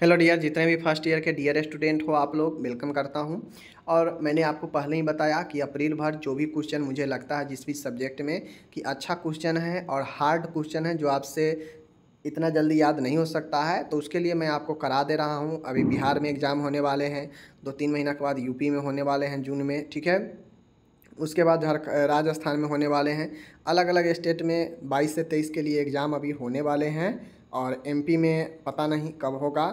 Hello dear जितने भी first year के डियर स्टूडेंट हो आप लोग वेलकम करता हूं और मैंने आपको पहले ही बताया कि अप्रैल भर जो भी क्वेश्चन मुझे लगता है जिस भी सब्जेक्ट में कि अच्छा क्वेश्चन है और हार्ड क्वेश्चन है जो आपसे इतना जल्दी याद नहीं हो सकता है तो उसके लिए मैं आपको करा दे रहा हूँ अभी बिहार में एग्ज़ाम होने वाले हैं दो तीन महीना के बाद यूपी में होने वाले हैं जून में ठीक है उसके बाद हर राजस्थान में होने वाले हैं अलग अलग स्टेट में 22 से 23 के लिए एग्ज़ाम अभी होने वाले हैं और एमपी में पता नहीं कब होगा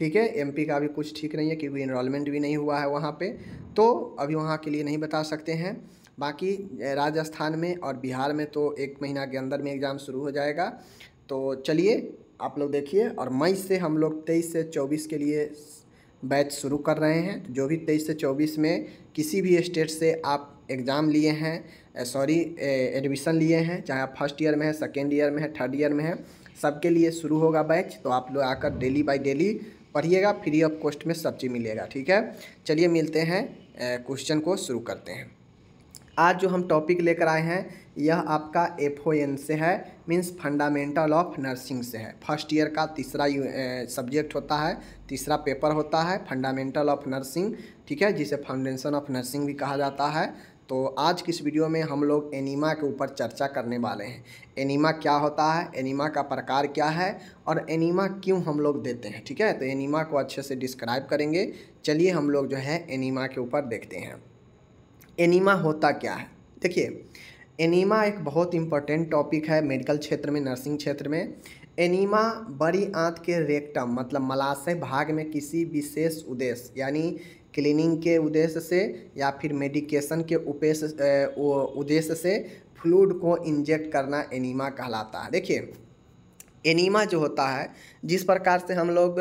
ठीक है एमपी का भी कुछ ठीक नहीं है क्योंकि इनरोलमेंट भी नहीं हुआ है वहाँ पे तो अभी वहाँ के लिए नहीं बता सकते हैं बाकी राजस्थान में और बिहार में तो एक महीना के अंदर में एग्ज़ाम शुरू हो जाएगा तो चलिए आप लोग देखिए और मई से हम लोग तेईस से चौबीस के लिए बैच शुरू कर रहे हैं जो भी तेईस से चौबीस में किसी भी स्टेट से आप एग्ज़ाम लिए हैं सॉरी एडमिशन लिए हैं चाहे आप फर्स्ट ईयर में है सेकेंड ईयर में है थर्ड ईयर में है सबके लिए शुरू होगा बैच तो आप लोग आकर डेली बाय डेली पढ़िएगा फ्री ऑफ कॉस्ट में सब चीज़ मिलेगा ठीक है चलिए मिलते हैं क्वेश्चन को शुरू करते हैं आज जो हम टॉपिक लेकर आए हैं यह आपका एफ ओ एन से है मीन्स फंडामेंटल ऑफ नर्सिंग से है फर्स्ट ईयर का तीसरा सब्जेक्ट होता है तीसरा पेपर होता है फंडामेंटल ऑफ नर्सिंग ठीक है जिसे फाउंडेशन ऑफ नर्सिंग भी कहा जाता है तो आज की इस वीडियो में हम लोग एनीमा के ऊपर चर्चा करने वाले हैं एनीमा क्या होता है एनीमा का प्रकार क्या है और एनीमा क्यों हम लोग देते हैं ठीक है तो एनीमा को अच्छे से डिस्क्राइब करेंगे चलिए हम लोग जो है एनीमा के ऊपर देखते हैं एनीमा होता क्या है देखिए एनीमा एक बहुत इंपॉर्टेंट टॉपिक है मेडिकल क्षेत्र में नर्सिंग क्षेत्र में एनीमा बड़ी आंत के रेक्टम मतलब मलाशय भाग में किसी विशेष उद्देश्य यानी क्लीनिंग के उद्देश्य से या फिर मेडिकेशन के उपेश उद्देश्य से फ्लूड को इंजेक्ट करना एनीमा कहलाता है देखिए एनीमा जो होता है जिस प्रकार से हम लोग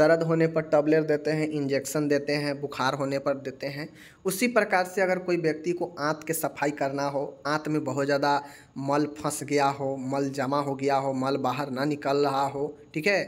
दर्द होने पर टबलेट देते हैं इंजेक्शन देते हैं बुखार होने पर देते हैं उसी प्रकार से अगर कोई व्यक्ति को आँत के सफाई करना हो आँत में बहुत ज़्यादा मल फंस गया हो मल जमा हो गया हो मल बाहर ना निकल रहा हो ठीक है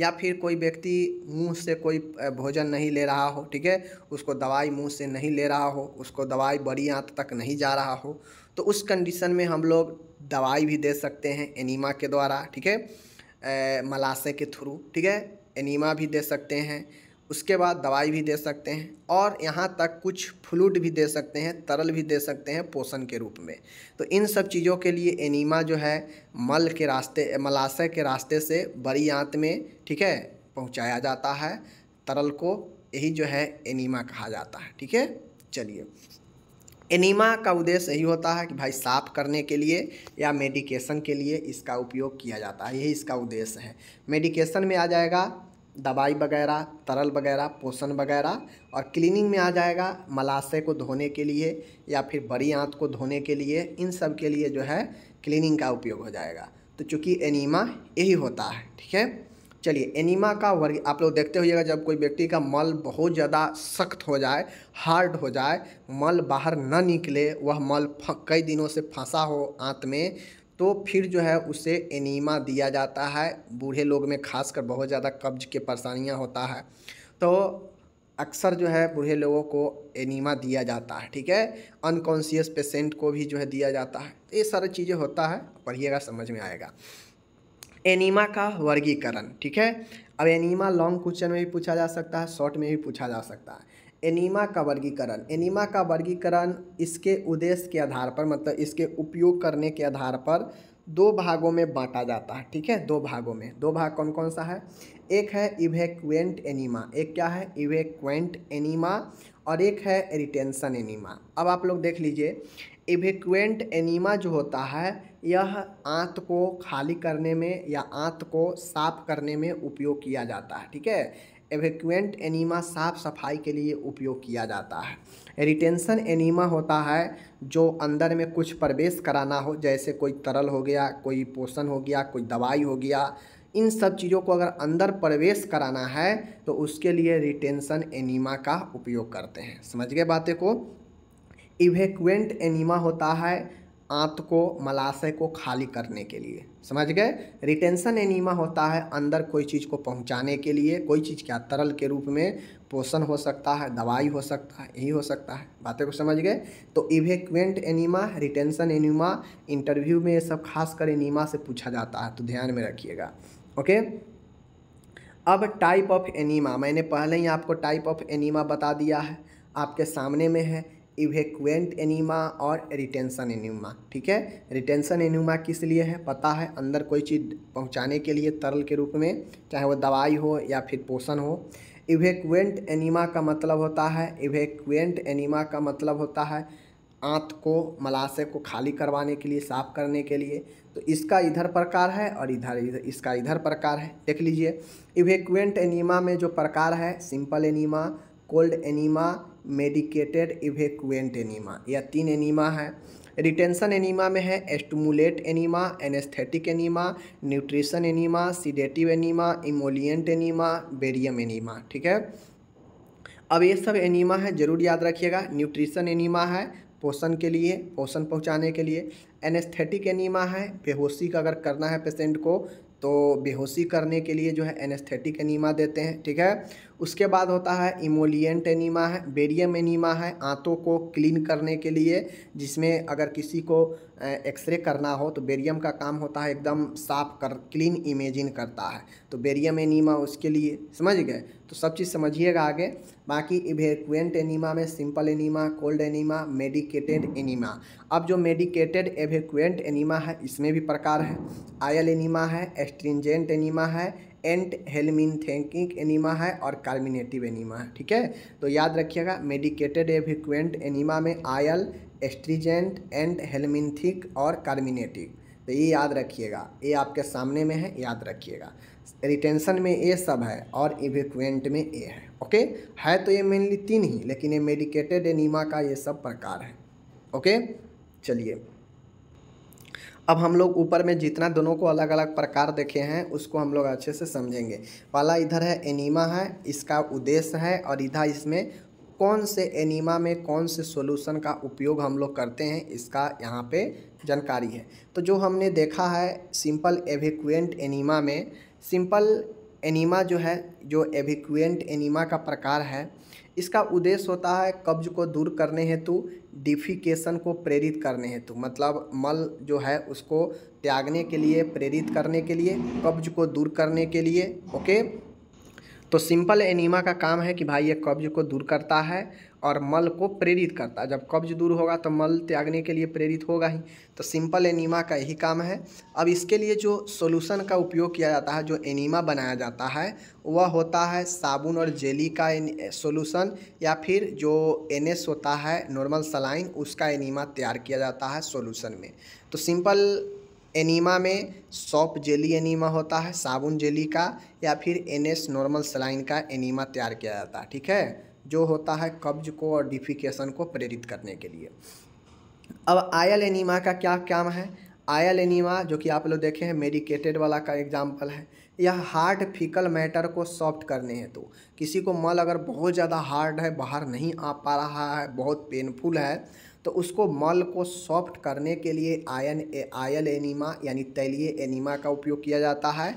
या फिर कोई व्यक्ति मुंह से कोई भोजन नहीं ले रहा हो ठीक है उसको दवाई मुंह से नहीं ले रहा हो उसको दवाई बड़ी आंत तक नहीं जा रहा हो तो उस कंडीशन में हम लोग दवाई भी दे सकते हैं एनीमा के द्वारा ठीक है मलाशय के थ्रू ठीक है एनीमा भी दे सकते हैं उसके बाद दवाई भी दे सकते हैं और यहाँ तक कुछ फ्लूड भी दे सकते हैं तरल भी दे सकते हैं पोषण के रूप में तो इन सब चीज़ों के लिए एनीमा जो है मल के रास्ते मलाशय के रास्ते से बड़ी आंत में ठीक है पहुँचाया जाता है तरल को यही जो है एनीमा कहा जाता है ठीक है चलिए एनीमा का उद्देश्य यही होता है कि भाई साफ करने के लिए या मेडिकेशन के लिए इसका उपयोग किया जाता है यही इसका उद्देश्य है मेडिकेशन में आ जाएगा दवाई वगैरह तरल वगैरह पोषण वगैरह और क्लीनिंग में आ जाएगा मलाशय को धोने के लिए या फिर बड़ी आंत को धोने के लिए इन सब के लिए जो है क्लीनिंग का उपयोग हो जाएगा तो चूँकि एनीमा यही होता है ठीक है चलिए एनीमा का वर्ग आप लोग देखते होइएगा जब कोई व्यक्ति का मल बहुत ज़्यादा सख्त हो जाए हार्ड हो जाए मल बाहर न निकले वह मल कई दिनों से फंसा हो आंत में तो फिर जो है उसे एनीमा दिया जाता है बूढ़े लोग में खासकर बहुत ज़्यादा कब्ज के परेशानियाँ होता है तो अक्सर जो है बूढ़े लोगों को एनीमा दिया जाता है ठीक है अनकॉन्सियस पेशेंट को भी जो है दिया जाता है तो ये सारी चीज़ें होता है पढ़िएगा समझ में आएगा एनीमा का वर्गीकरण ठीक है अब एनीमा लॉन्ग क्वेश्चन में भी पूछा जा सकता है शॉर्ट में भी पूछा जा सकता है एनीमा का वर्गीकरण एनीमा का वर्गीकरण इसके उद्देश्य के आधार पर मतलब इसके उपयोग करने के आधार पर दो भागों में बांटा जाता है ठीक है दो भागों में दो भाग कौन कौन सा है एक है इवेक्वेंट एनीमा एक क्या है इवेक्वेंट एनीमा और एक है रिटेंशन एनीमा अब आप लोग देख लीजिए इवेक्वेंट एनीमा जो होता है यह आंत को खाली करने में या आंत को साफ करने में उपयोग किया जाता है ठीक है एवेक्वेंट एनीमा साफ सफाई के लिए उपयोग किया जाता है रिटेंशन एनीमा होता है जो अंदर में कुछ प्रवेश कराना हो जैसे कोई तरल हो गया कोई पोषण हो गया कोई दवाई हो गया इन सब चीज़ों को अगर अंदर प्रवेश कराना है तो उसके लिए रिटेंशन एनीमा का उपयोग करते हैं समझ गए बातें को इवेक्वेंट एनीमा होता है आंत को मलाशय को खाली करने के लिए समझ गए रिटेंशन एनीमा होता है अंदर कोई चीज़ को पहुंचाने के लिए कोई चीज़ क्या तरल के रूप में पोषण हो सकता है दवाई हो सकता है यही हो सकता है बातें को समझ गए तो evacuant enema retention enema interview में ये सब खासकर एनीमा से पूछा जाता है तो ध्यान में रखिएगा ओके अब टाइप ऑफ एनीमा मैंने पहले ही आपको टाइप ऑफ एनीमा बता दिया है आपके सामने में है इवेक्वेंट एनीमा और रिटेंशन एनीमा ठीक है रिटेंशन एनीमा किस लिए है पता है अंदर कोई चीज़ पहुंचाने के लिए तरल के रूप में चाहे वो दवाई हो या फिर पोषण हो इवेक्वेंट एनीमा का मतलब होता है इवेक्वेंट एनीमा का मतलब होता है आँत को मलाशय को खाली करवाने के लिए साफ करने के लिए तो इसका इधर प्रकार है और इधर इधर इसका इधर प्रकार है देख लीजिए इवेक्वेंट एनीमा में जो प्रकार है simple enema cold enema medicated evacuant enema यह तीन एनीमा है रिटेंशन एनीमा में है stimulant enema anaesthetic enema nutrition enema sedative enema emollient enema barium enema ठीक है अब ये सब एनीमा है ज़रूर याद रखिएगा न्यूट्रिशन एनीमा है पोषण के लिए पोषण पहुंचाने के लिए एनेस्थेटिक एनीमा है बेहोशी का अगर करना है पेशेंट को तो बेहोशी करने के लिए जो है एनेस्थेटिक एनीमा देते हैं ठीक है उसके बाद होता है इमोलियंट एनीमा है बेरियम एनीमा है आंतों को क्लीन करने के लिए जिसमें अगर किसी को एक्सरे करना हो तो बेरियम का काम होता है एकदम साफ कर क्लीन इमेजिन करता है तो बेरियम एनीमा उसके लिए समझ गए तो सब चीज़ समझिएगा आगे बाकी इवेक्वेंट एनीमा में simple enema cold enema medicated enema अब जो मेडिकेटेड एवेक्वेंट एनीमा है इसमें भी प्रकार है आयल एनीमा है एस्ट्रिंजेंट एनीमा है एंट हेलमिन थैंकिंग एनीमा है और कार्मिनेटिव एनीमा है ठीक है तो याद रखिएगा मेडिकेटेड एविक्वेंट एनीमा में आयल एस्ट्रीजेंट एंट हेलमिनथिक और कार्मिनेटिव तो ये याद रखिएगा ये आपके सामने में है याद रखिएगा रिटेंशन में ए सब है और इविक्वेंट में ए है ओके है तो ये मेनली तीन ही लेकिन ये मेडिकेटेड एनीमा का ये सब प्रकार है ओके चलिए अब हम लोग ऊपर में जितना दोनों को अलग अलग प्रकार देखे हैं उसको हम लोग अच्छे से समझेंगे पहला इधर है एनीमा है इसका उद्देश्य है और इधर इसमें कौन से एनीमा में कौन से सॉल्यूशन का उपयोग हम लोग करते हैं इसका यहाँ पे जानकारी है तो जो हमने देखा है सिंपल एविक्वेंट एनीमा में सिंपल एनीमा जो है जो एविक्वेंट एनीमा का प्रकार है इसका उद्देश्य होता है कब्ज को दूर करने हेतु डिफिकेशन को प्रेरित करने हेतु मतलब मल जो है उसको त्यागने के लिए प्रेरित करने के लिए कब्ज को दूर करने के लिए ओके तो सिंपल एनीमा का काम है कि भाई ये कब्ज को दूर करता है और मल को प्रेरित करता है जब कब्ज दूर होगा तो मल त्यागने के लिए प्रेरित होगा ही तो सिंपल एनीमा का यही काम है अब इसके लिए जो सोलूसन का उपयोग किया जाता है जो एनीमा बनाया जाता है वह होता है साबुन और जेली का सोलूसन या फिर जो एन होता है नॉर्मल सलाइन उसका एनीमा तैयार किया जाता है सोलूसन में तो सिंपल एनीमा में सॉप जेली एनीमा होता है साबुन जेली का या फिर एन एस नॉर्मल सलाइन का एनीमा तैयार किया जाता है ठीक है जो होता है कब्ज को और डिफिकेशन को प्रेरित करने के लिए अब आयल एनीमा का क्या काम है आयल एनीमा जो कि आप लोग देखे हैं मेडिकेटेड वाला का एग्जाम्पल है यह हार्ड फिकल मैटर को सॉफ्ट करने हैं तो। किसी को मल अगर बहुत ज़्यादा हार्ड है बाहर नहीं आ पा रहा है बहुत पेनफुल है तो उसको मल को सॉफ्ट करने के लिए आयन आयल एनीमा यानी तैलीय एनीमा का उपयोग किया जाता है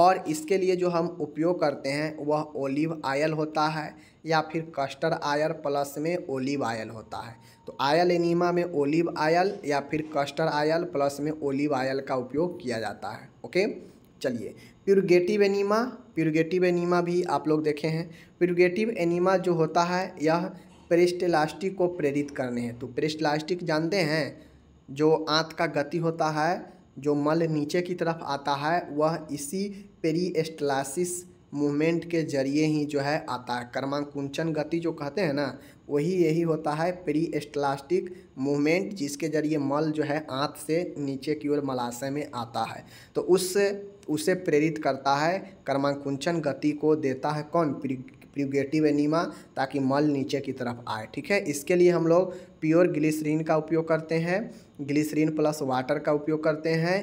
और इसके लिए जो हम उपयोग करते हैं वह ओलिव आयल होता है या फिर कस्टर आयल प्लस में ओलिव आयल होता है तो आयल एनीमा में ओलिव आयल या फिर कस्टर आयल प्लस में ओलिव आयल का उपयोग किया जाता है ओके चलिए प्यूरगेटिव एनीमा प्यूरगेटिव एनीमा भी आप लोग देखे हैं प्यूरगेटिव एनीमा जो होता है यह प्रेस्टेलास्टिक को प्रेरित करने हैं तो प्रेस्टलास्टिक जानते हैं जो आंत का गति होता है जो मल नीचे की तरफ आता है वह इसी पेरीएस्टलासिस मूवमेंट के जरिए ही जो है आता है कर्मांकुंचन गति जो कहते हैं ना वही यही होता है पेरीएस्टलास्टिक मूवमेंट जिसके जरिए मल जो है आँत से नीचे की ओर मलाशय में आता है तो उससे उसे प्रेरित करता है कर्मांकुंचन गति को देता है कौन प्यूगेटिव एनीमा ताकि मल नीचे की तरफ आए ठीक है इसके लिए हम लोग प्योर ग्लिसरीन का उपयोग करते हैं ग्लिसरीन प्लस वाटर का उपयोग करते हैं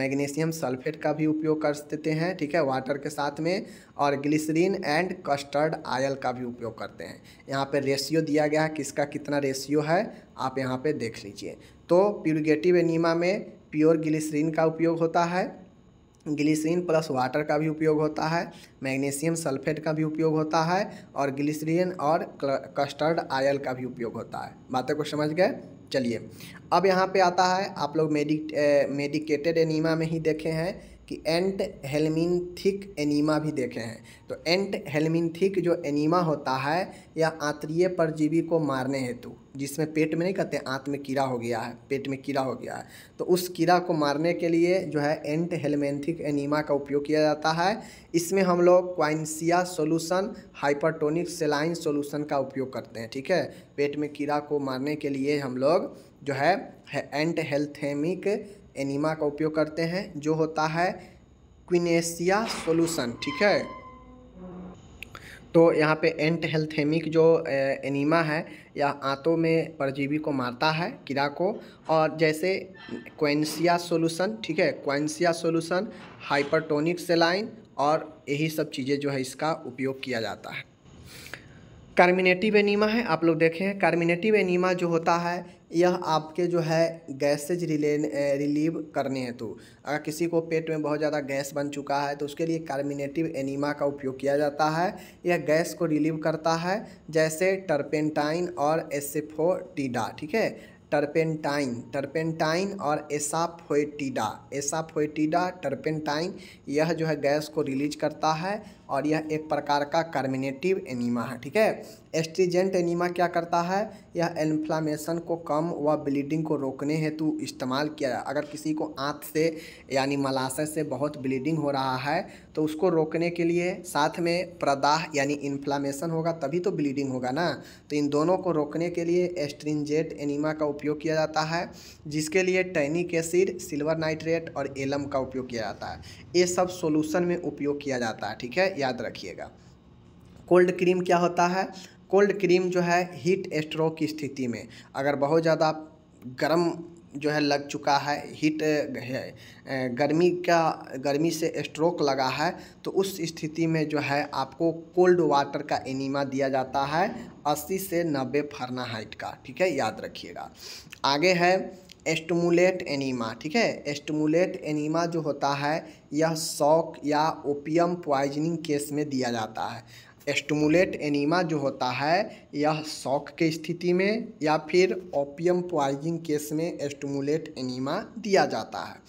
मैग्नीशियम सल्फेट का भी उपयोग कर देते हैं ठीक है वाटर के साथ में और ग्लिसरीन एंड कस्टर्ड आयल का भी उपयोग करते हैं यहाँ पे रेशियो दिया गया है किसका कितना रेशियो है आप यहाँ पे देख लीजिए तो प्यूरगेटिव एनीमा में प्योर ग्लिसरीन का उपयोग होता है ग्लिसरीन प्लस वाटर का भी उपयोग होता है मैग्नीशियम सल्फेट का भी उपयोग होता है और ग्लिसरीन और कस्टर्ड आयल का भी उपयोग होता है बातें को समझ गए चलिए अब यहाँ पे आता है आप लोग मेडिक मेडिकेटेड एनीमा में ही देखे हैं कि एंट हेलमिन थिक एनीमा भी देखे हैं तो एंट हेलमिन थिक जो एनीमा होता है या आंतरीय परजीवी को मारने हेतु जिसमें पेट में नहीं कहते आंत में कीड़ा हो गया है पेट में कीड़ा हो गया है तो उस कीड़ा को मारने के लिए जो है एंट हेलमेंथिक एनीमा का उपयोग किया जाता है इसमें हम लोग quassia solution hypertonic saline solution का उपयोग करते हैं ठीक है पेट में कीड़ा को मारने के लिए हम लोग जो है एंट हेल्थेमिक एनीमा का उपयोग करते हैं जो होता है क्विनेसिया सोलूसन ठीक है तो यहाँ पे एंट हेल्थेमिक जो एनीमा है या आंतों में परजीवी को मारता है कीड़ा को और जैसे क्वेंसिया सोलूसन ठीक है क्वेंसिया सोलूसन हाइपरटोनिक सेलाइन और यही सब चीज़ें जो है इसका उपयोग किया जाता है कार्मिनेटिव एनीमा है आप लोग देखें कार्मिनेटिव एनीमा जो होता है यह आपके जो है गैसेज रिले रिलीव करने हेतु तो। अगर किसी को पेट में बहुत ज़्यादा गैस बन चुका है तो उसके लिए कार्मिनेटिव एनीमा का उपयोग किया जाता है यह गैस को रिलीव करता है जैसे टर्पेंटाइन और एसेफोटीडा ठीक है टर्पेंटाइन टर्पेंटाइन और एसाफोटीडा एसाफोटीडा टर्पेंटाइन यह जो है गैस को रिलीज करता है और यह एक प्रकार का कार्मिनेटिव एनीमा है ठीक है एस्ट्रीजेंट एनीमा क्या करता है यह इन्फ्लामेशन को कम व ब्लीडिंग को रोकने हेतु इस्तेमाल किया जाए अगर किसी को आँत से यानी मलाशय से बहुत ब्लीडिंग हो रहा है तो उसको रोकने के लिए साथ में प्रदाह यानी इन्फ्लामेशन होगा तभी तो ब्लीडिंग होगा ना तो इन दोनों को रोकने के लिए एस्ट्रीजेंट एनीमा का उपयोग किया जाता है जिसके लिए टैनिक एसिड सिल्वर नाइट्रेट और एलम का उपयोग किया जाता है ये सब सोलूशन में उपयोग किया जाता है ठीक है याद रखिएगा कोल्ड क्रीम क्या होता है कोल्ड क्रीम जो है हीट स्ट्रोक की स्थिति में अगर बहुत ज़्यादा गर्म जो है लग चुका है हीट गर्मी का गर्मी से स्ट्रोक लगा है तो उस स्थिति में जो है आपको कोल्ड वाटर का एनीमा दिया जाता है 80 से 90 फरनाहाइट का ठीक है याद रखिएगा आगे है एस्टमुलेट एनीमा ठीक है एस्टमुलेट एनीमा जो होता है यह शौक या ओपियम प्वाइजनिंग केस में दिया जाता है एस्टमुलेट एनीमा जो होता है यह शौक के स्थिति में या फिर ओपियम प्वाइजिंग केस में एस्टमुलेट एनीमा दिया जाता है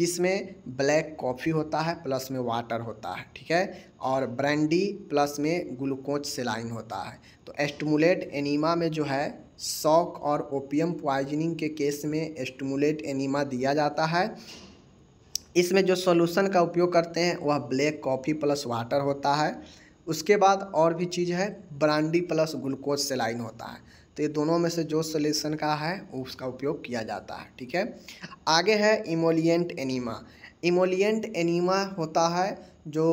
जिसमें ब्लैक कॉफ़ी होता है प्लस में वाटर होता है ठीक है और ब्रांडी प्लस में ग्लूकोज सेलाइन होता है तो एस्टमुलेट एनीमा में जो है शौक और ओपियम प्वाइजनिंग के केस में एस्टमुलेट एनीमा दिया जाता है इसमें जो सॉल्यूशन का उपयोग करते हैं वह ब्लैक कॉफ़ी प्लस वाटर होता है उसके बाद और भी चीज़ है ब्रांडी प्लस ग्लूकोज सेलाइन होता है तो ये दोनों में से जो सोल्यूशन का है उसका उपयोग किया जाता है ठीक है आगे है इमोलियंट एनीमा इमोलियंट एनीमा होता है जो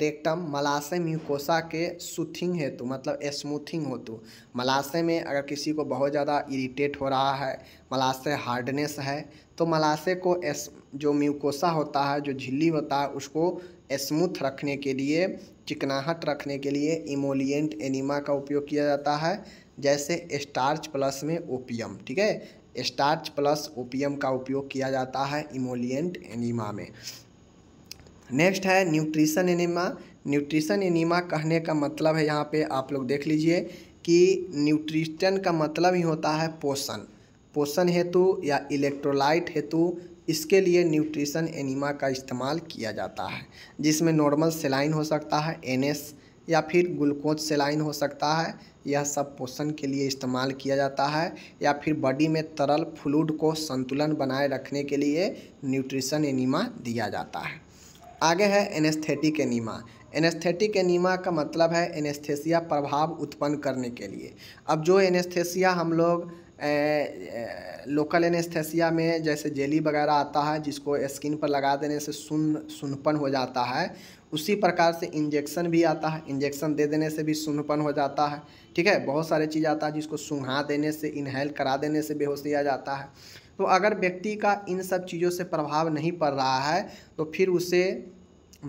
रेक्टम मलाशय म्यूकोसा के सुथिंग हेतु मतलब स्मूथिंग हेतु मलाशय में अगर किसी को बहुत ज़्यादा इरिटेट हो रहा है मलाशय हार्डनेस है तो मलाशय को एस जो म्यूकोसा होता है जो झिल्ली होता है उसको स्मूथ रखने के लिए चिकनाहट रखने के लिए इमोलियंट एनिमा का उपयोग किया जाता है जैसे स्टार्च प्लस में ओपियम ठीक है स्टार्च प्लस ओपियम का उपयोग किया जाता है इमोलियंट एनिमा में नेक्स्ट है न्यूट्रिशन एनिमा न्यूट्रिशन एनिमा कहने का मतलब है यहाँ पे आप लोग देख लीजिए कि न्यूट्रिशन का मतलब ही होता है पोषण पोषण हेतु या इलेक्ट्रोलाइट हेतु इसके लिए न्यूट्रिशन एनिमा का इस्तेमाल किया जाता है जिसमें नॉर्मल सेलाइन हो सकता है एनएस या फिर ग्लूकोज सेलाइन हो सकता है यह सब पोषण के लिए इस्तेमाल किया जाता है या फिर बॉडी में तरल फ्लूड को संतुलन बनाए रखने के लिए न्यूट्रिशन एनीमा दिया जाता है आगे है एनेस्थेटिक एनीमा एनेस्थेटिक एनीमा का मतलब है एनेस्थेसिया प्रभाव उत्पन्न करने के लिए अब जो एनेस्थेसिया हम लोग लोकल एनेस्थेसिया में जैसे जेली वगैरह आता है जिसको स्किन पर लगा देने से सुन सुनपन हो जाता है उसी प्रकार से इंजेक्शन भी आता है इंजेक्शन दे देने से भी सुनपन हो जाता है ठीक है बहुत सारे चीज़ आता है जिसको सुहा देने से इनहेल करा देने से बेहोश दिया जाता है तो अगर व्यक्ति का इन सब चीज़ों से प्रभाव नहीं पड़ रहा है तो फिर उसे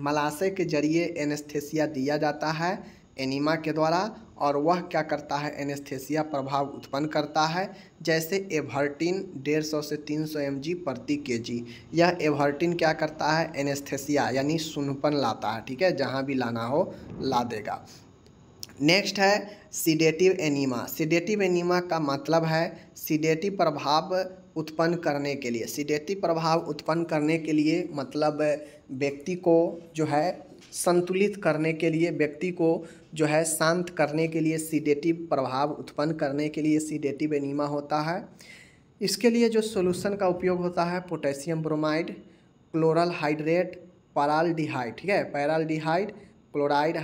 मलाशय के जरिए एनेस्थेसिया दिया जाता है एनिमा के द्वारा और वह क्या करता है एनेस्थेसिया प्रभाव उत्पन्न करता है जैसे एवर्टिन डेढ़ सौ से तीन सौ एम प्रति के जी यह एवर्टिन क्या करता है एनेस्थेसिया यानी सुनपन लाता है ठीक है जहाँ भी लाना हो ला देगा नेक्स्ट है सीडेटिव एनीमा सीडेटिव एनीमा का मतलब है सीडेटिव प्रभाव उत्पन्न करने के लिए सीडेटिव प्रभाव उत्पन्न करने के लिए मतलब व्यक्ति को जो है संतुलित करने के लिए व्यक्ति को जो है शांत करने के लिए सीडेटिव प्रभाव उत्पन्न करने के लिए सीडेटिव एनीमा होता है इसके लिए जो सोल्यूशन का उपयोग होता है potassium bromide chloral hydrate paraldehyde ठीक है paraldehyde chloride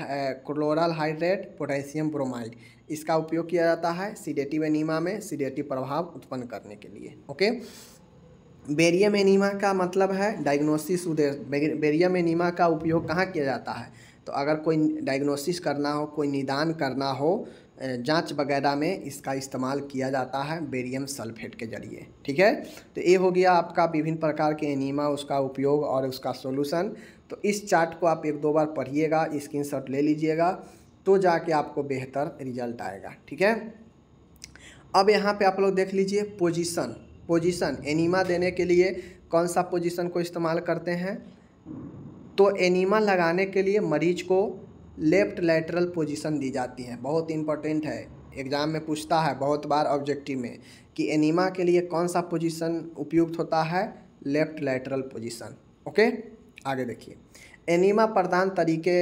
chloral hydrate potassium bromide इसका उपयोग किया जाता है सीडेटिव एनीमा में सीडेटिव प्रभाव उत्पन्न करने के लिए ओके बेरियम एनीमा का मतलब है डायग्नोसिस उद्देश्य बेरियम एनीमा का उपयोग कहाँ किया जाता है तो अगर कोई डायग्नोसिस करना हो कोई निदान करना हो जांच वगैरह में इसका इस्तेमाल किया जाता है बेरियम सल्फेट के जरिए ठीक है तो ये हो गया आपका विभिन्न प्रकार के एनीमा उसका उपयोग और उसका सोल्यूसन तो इस चार्ट को आप एक दो बार पढ़िएगा स्क्रीन ले लीजिएगा तो जाके आपको बेहतर रिजल्ट आएगा ठीक है अब यहाँ पे आप लोग देख लीजिए पोजीशन पोजीशन एनीमा देने के लिए कौन सा पोजीशन को इस्तेमाल करते हैं तो एनीमा लगाने के लिए मरीज को लेफ्ट लेटरल पोजीशन दी जाती है बहुत इंपॉर्टेंट है एग्ज़ाम में पूछता है बहुत बार ऑब्जेक्टिव में कि एनीमा के लिए कौन सा पोजीशन उपयुक्त होता है लेफ्ट लेटरल पोजीशन ओके आगे देखिए एनीमा प्रदान तरीके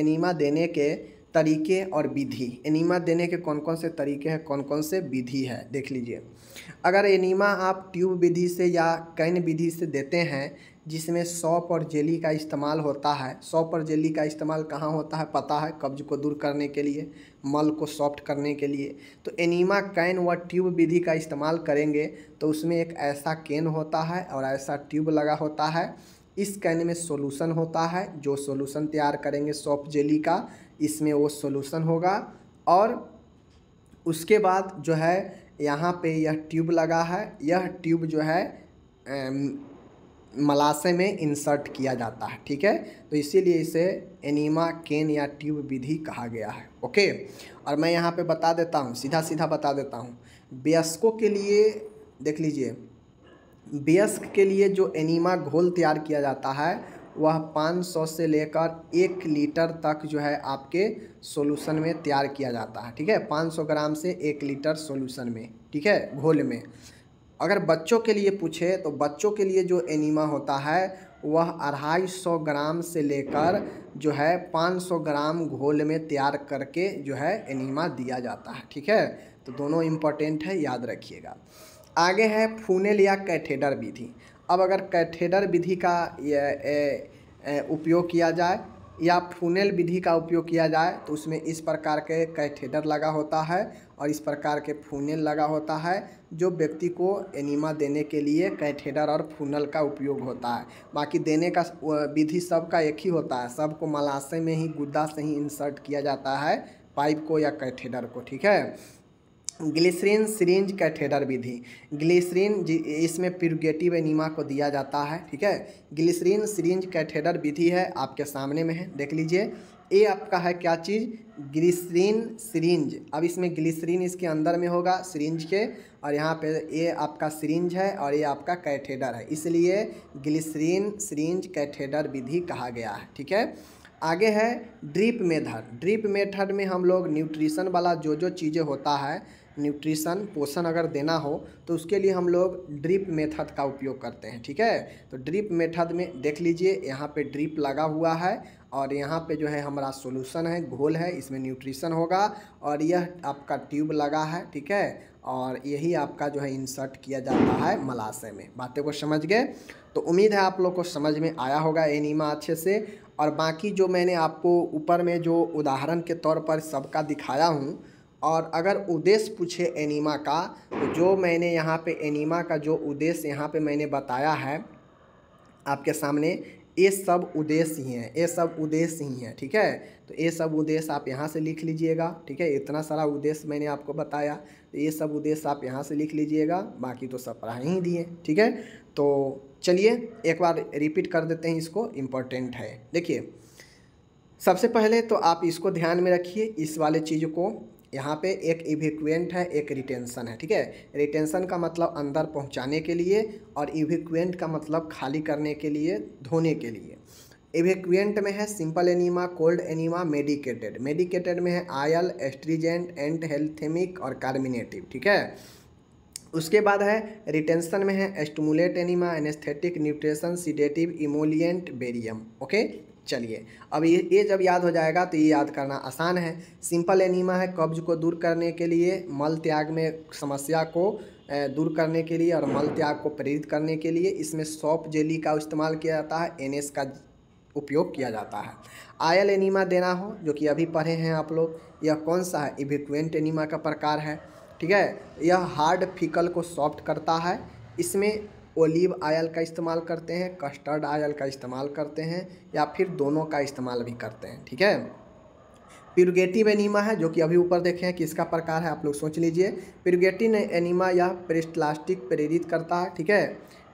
एनीमा देने के तरीके और विधि एनीमा देने के कौन कौन से तरीके हैं कौन कौन से विधि है देख लीजिए अगर एनीमा आप ट्यूब विधि से या कैन विधि से देते हैं जिसमें सौप और जेली का इस्तेमाल होता है सौप और जेली का इस्तेमाल कहाँ होता है पता है कब्ज को दूर करने के लिए मल को सॉफ्ट करने के लिए तो एनीमा कैन व ट्यूब विधि का इस्तेमाल करेंगे तो उसमें एक ऐसा केन होता है और ऐसा ट्यूब लगा होता है इस कैन में सॉल्यूशन होता है जो सॉल्यूशन तैयार करेंगे सॉफ्ट जेली का इसमें वो सॉल्यूशन होगा और उसके बाद जो है यहाँ पे यह ट्यूब लगा है यह ट्यूब जो है मलाशय में इंसर्ट किया जाता है ठीक है तो इसीलिए इसे एनीमा केन या ट्यूब विधि कहा गया है ओके और मैं यहाँ पे बता देता हूँ सीधा सीधा बता देता हूँ वयस्कों के लिए देख लीजिए वयस्क के लिए जो एनीमा घोल तैयार किया जाता है वह 500 से लेकर एक लीटर तक जो है आपके सॉल्यूशन में तैयार किया जाता है ठीक है 500 ग्राम से एक लीटर सॉल्यूशन में ठीक है घोल में अगर बच्चों के लिए पूछे तो बच्चों के लिए जो एनीमा होता है वह अढ़ाई सौ ग्राम से लेकर जो है पाँच सौ ग्राम घोल में तैयार करके जो है एनीमा दिया जाता है ठीक है तो दोनों इम्पोर्टेंट है याद रखिएगा आगे है फूनेल या कैथेडर विधि अब अगर कैथेडर विधि का उपयोग किया जाए या फूनेल विधि का उपयोग किया जाए तो उसमें इस प्रकार के कैथेडर लगा होता है और इस प्रकार के फूनेल लगा होता है जो व्यक्ति को एनीमा देने के लिए कैथेडर और फूनल का उपयोग होता है बाकी देने का विधि सबका एक ही होता है सबको मलाशय में ही गुद्दा से ही इंसर्ट किया जाता है पाइप को या कैथेडर को ठीक है ग्लिसरीन सिरिंज कैथेडर विधि ग्लिसरीन इसमें प्यूगेटिव एनीमा को दिया जाता है ठीक है ग्लिसरीन सिरिंज कैथेडर विधि है आपके सामने में है देख लीजिए ए आपका है क्या चीज़ ग्लिसरीन सिरिंज अब इसमें ग्लिसरीन इसके अंदर में होगा सिरिंज के और यहाँ पे ये आपका सिरिंज है और ये आपका कैथेडर है इसलिए ग्लिसरीन सिरिंज कैथेडर विधि कहा गया है ठीक है आगे है ड्रिप मेथड ड्रिप मेथड में हम लोग न्यूट्रिशन वाला जो जो चीज़ें होता है न्यूट्रिशन पोषण अगर देना हो तो उसके लिए हम लोग ड्रिप मेथड का उपयोग करते हैं ठीक है तो ड्रिप मेथड में देख लीजिए यहाँ पे ड्रिप लगा हुआ है और यहाँ पे जो है हमारा सॉल्यूशन है घोल है इसमें न्यूट्रिशन होगा और यह आपका ट्यूब लगा है ठीक है और यही आपका जो है इंसर्ट किया जाता है मलाशय में बातें को समझ गए तो उम्मीद है आप लोग को समझ में आया होगा एनीमा अच्छे से और बाकी जो मैंने आपको ऊपर में जो उदाहरण के तौर पर सबका दिखाया हूँ और अगर उद्देश्य पूछे एनीमा का तो जो मैंने यहाँ पे एनीमा का जो उद्देश्य यहाँ पे मैंने बताया है आपके सामने ये सब उद्देश्य ही हैं ये सब उद्देश्य ही हैं ठीक है तो ये सब उद्देश्य आप यहाँ से लिख लीजिएगा ठीक है इतना सारा उद्देश्य मैंने आपको बताया तो ये सब उद्देश्य आप यहाँ से लिख लीजिएगा बाकी तो सब पढ़ा ही दिए ठीक है तो चलिए एक बार रिपीट कर देते हैं इसको इम्पोर्टेंट है देखिए सबसे पहले तो आप इसको ध्यान में रखिए इस वाले चीज़ को यहाँ पे एक इविक्वेंट है एक रिटेंशन है ठीक है रिटेंशन का मतलब अंदर पहुँचाने के लिए और इविक्वेंट का मतलब खाली करने के लिए धोने के लिए इवेक्वेंट में है simple enema cold enema medicated medicated में है आयल एस्ट्रीजेंट एंड हेल्थेमिक और कार्मिनेटिव ठीक है उसके बाद है रिटेंशन में है stimulant enema anaesthetic nutrition sedative emollient barium okay चलिए अब ये ये जब याद हो जाएगा तो ये याद करना आसान है सिंपल एनीमा है कब्ज को दूर करने के लिए मल त्याग में समस्या को दूर करने के लिए और मल त्याग को प्रेरित करने के लिए इसमें सॉप जेली का इस्तेमाल किया जाता है एन का उपयोग किया जाता है आयल एनीमा देना हो जो कि अभी पढ़े हैं आप लोग यह कौन सा है इविक्वेंट एनीमा का प्रकार है ठीक है यह हार्ड फिकल को सॉफ्ट करता है इसमें ओलिव आयल का इस्तेमाल करते हैं कस्टर्ड आयल का इस्तेमाल करते हैं या फिर दोनों का इस्तेमाल भी करते हैं ठीक है प्यूगेटिव एनीमा है जो कि अभी ऊपर देखे हैं किसका प्रकार है आप लोग सोच लीजिए प्यूगेटिव एनीमा या पेरिस्टलास्टिक प्रेरित करता है ठीक है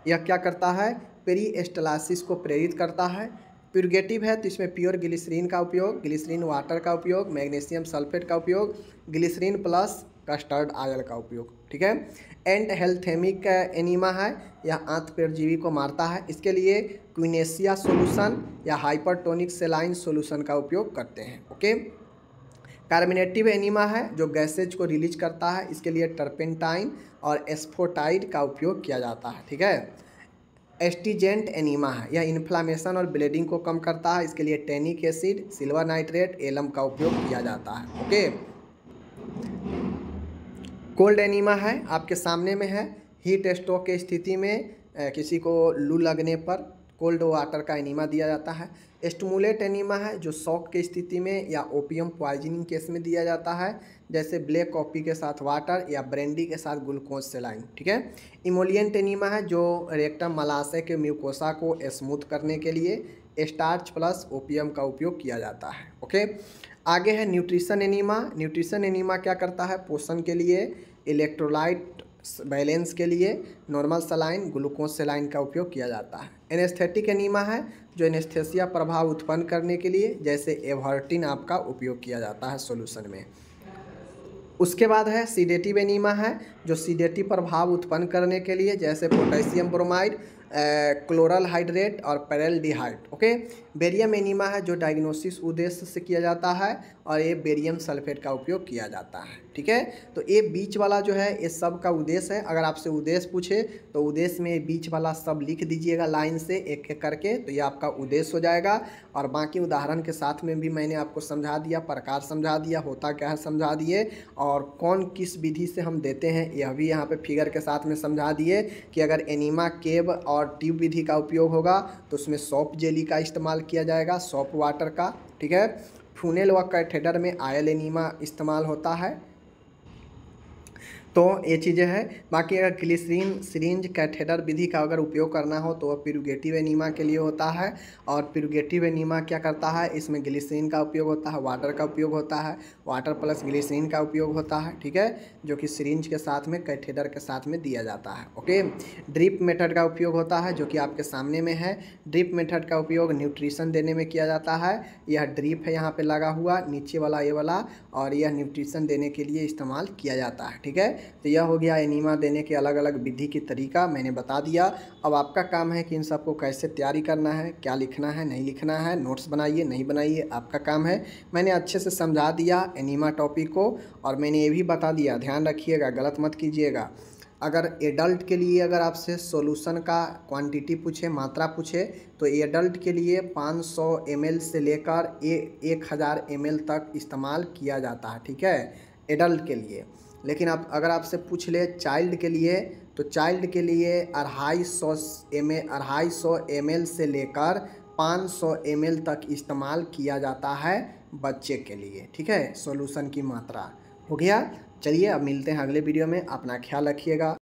यह क्या करता है एस्टलासिस को प्रेरित करता है प्यूगेटिव है तो इसमें प्योर ग्लिसरीन का उपयोग ग्लिसरीन वाटर का उपयोग मैग्नीशियम सल्फेट का उपयोग ग्लिसरीन प्लस कस्टर्ड आयल का उपयोग ठीक है एंट हेल्थेमिक एनीमा है यह आंत परजीवी को मारता है इसके लिए क्विनेसिया सोलूसन या हाइपरटोनिक सेलाइन सोलूशन का उपयोग करते हैं ओके कार्बोनेटिव एनीमा है जो गैसेज को रिलीज करता है इसके लिए टर्पेंटाइन और एस्फोटाइड का उपयोग किया जाता है ठीक है एस्टिजेंट एनीमा है यह इन्फ्लामेशन और ब्लीडिंग को कम करता है इसके लिए tannic acid silver nitrate alum का उपयोग किया जाता है ओके कोल्ड एनीमा है आपके सामने में है हीट स्ट्रोक की स्थिति में किसी को लू लगने पर कोल्ड वाटर का एनीमा दिया जाता है एस्टमुलेट एनीमा है जो शॉक की स्थिति में या ओपियम प्वाइजनिंग केस में दिया जाता है जैसे ब्लैक कॉफ़ी के साथ वाटर या ब्रेंडी के साथ ग्लूकोज सेलाइन ठीक है इमोलियंट एनीमा है जो रेक्टम मलाशय के म्यूकोसा को स्मूथ करने के लिए स्टार्च प्लस ओपियम का उपयोग किया जाता है ओके आगे है न्यूट्रिशन एनीमा न्यूट्रिशन एनीमा क्या करता है पोषण के लिए इलेक्ट्रोलाइट बैलेंस के लिए नॉर्मल सलाइन ग्लूकोज सलाइन का उपयोग किया जाता है एनेस्थेटिक एनीमा है जो एनेस्थेसिया प्रभाव उत्पन्न करने के लिए जैसे एवर्टिन आपका उपयोग किया जाता है सोल्यूशन में उसके बाद है सीडेटिव एनीमा है जो सीडेटिव प्रभाव उत्पन्न करने के लिए जैसे पोटेशियम ब्रोमाइड क्लोरल हाइड्रेट और पेरल ओके बेरियम एनीमा है जो डायग्नोसिस उद्देश्य से किया जाता है और ये बेरियम सल्फेट का उपयोग किया जाता है ठीक है तो ये बीच वाला जो है ये सब का उद्देश्य है अगर आपसे उद्देश्य पूछे तो उद्देश्य में बीच वाला सब लिख दीजिएगा लाइन से एक एक करके तो ये आपका उद्देश्य हो जाएगा और बाकी उदाहरण के साथ में भी मैंने आपको समझा दिया प्रकार समझा दिया होता क्या है समझा दिए और कौन किस विधि से हम देते हैं यह भी यहाँ पर फिगर के साथ में समझा दिए कि अगर एनीमा केब और ट्यूब विधि का उपयोग होगा तो उसमें सॉप जेली का इस्तेमाल किया जाएगा सॉप वाटर का ठीक है फूनेल व कैथेडर में आयल एनीमा इस्तेमाल होता है तो ये चीज़ें हैं बाकी अगर क्लिसरीन सिरिंज कैथेडर विधि का अगर उपयोग करना हो तो वह पिरुगेटिव एनीमा के लिए होता है और पिरुगेटिव एनीमा क्या करता है इसमें ग्लिसरीन का उपयोग होता है वाटर का उपयोग होता है वाटर प्लस ग्लिसरीन का उपयोग होता है ठीक है जो कि सिरिंज के साथ में कैथेडर के साथ में दिया जाता है ओके ड्रिप मेथड का उपयोग होता है जो कि आपके सामने में है ड्रिप मेथड का उपयोग न्यूट्रिशन देने में किया जाता है यह ड्रिप है यहाँ पर लगा हुआ नीचे वाला ये वाला और यह न्यूट्रिशन देने के लिए इस्तेमाल किया जाता है ठीक है तो यह हो गया एनीमा देने के अलग अलग विधि के तरीका मैंने बता दिया अब आपका काम है कि इन सबको कैसे तैयारी करना है क्या लिखना है नहीं लिखना है नोट्स बनाइए नहीं बनाइए आपका काम है मैंने अच्छे से समझा दिया एनीमा टॉपिक को और मैंने ये भी बता दिया ध्यान रखिएगा गलत मत कीजिएगा अगर एडल्ट के लिए अगर आपसे सॉल्यूशन का क्वांटिटी पूछे मात्रा पूछे तो एडल्ट के लिए 500 सौ से लेकर एक हज़ार एम तक इस्तेमाल किया जाता है ठीक है एडल्ट के लिए लेकिन आप अगर आपसे पूछ ले चाइल्ड के लिए तो चाइल्ड के लिए अढ़ाई सौ एम अढ़ाई सौ एम से लेकर 500 सौ तक इस्तेमाल किया जाता है बच्चे के लिए ठीक है सॉल्यूशन की मात्रा हो गया चलिए अब मिलते हैं अगले वीडियो में अपना ख्याल रखिएगा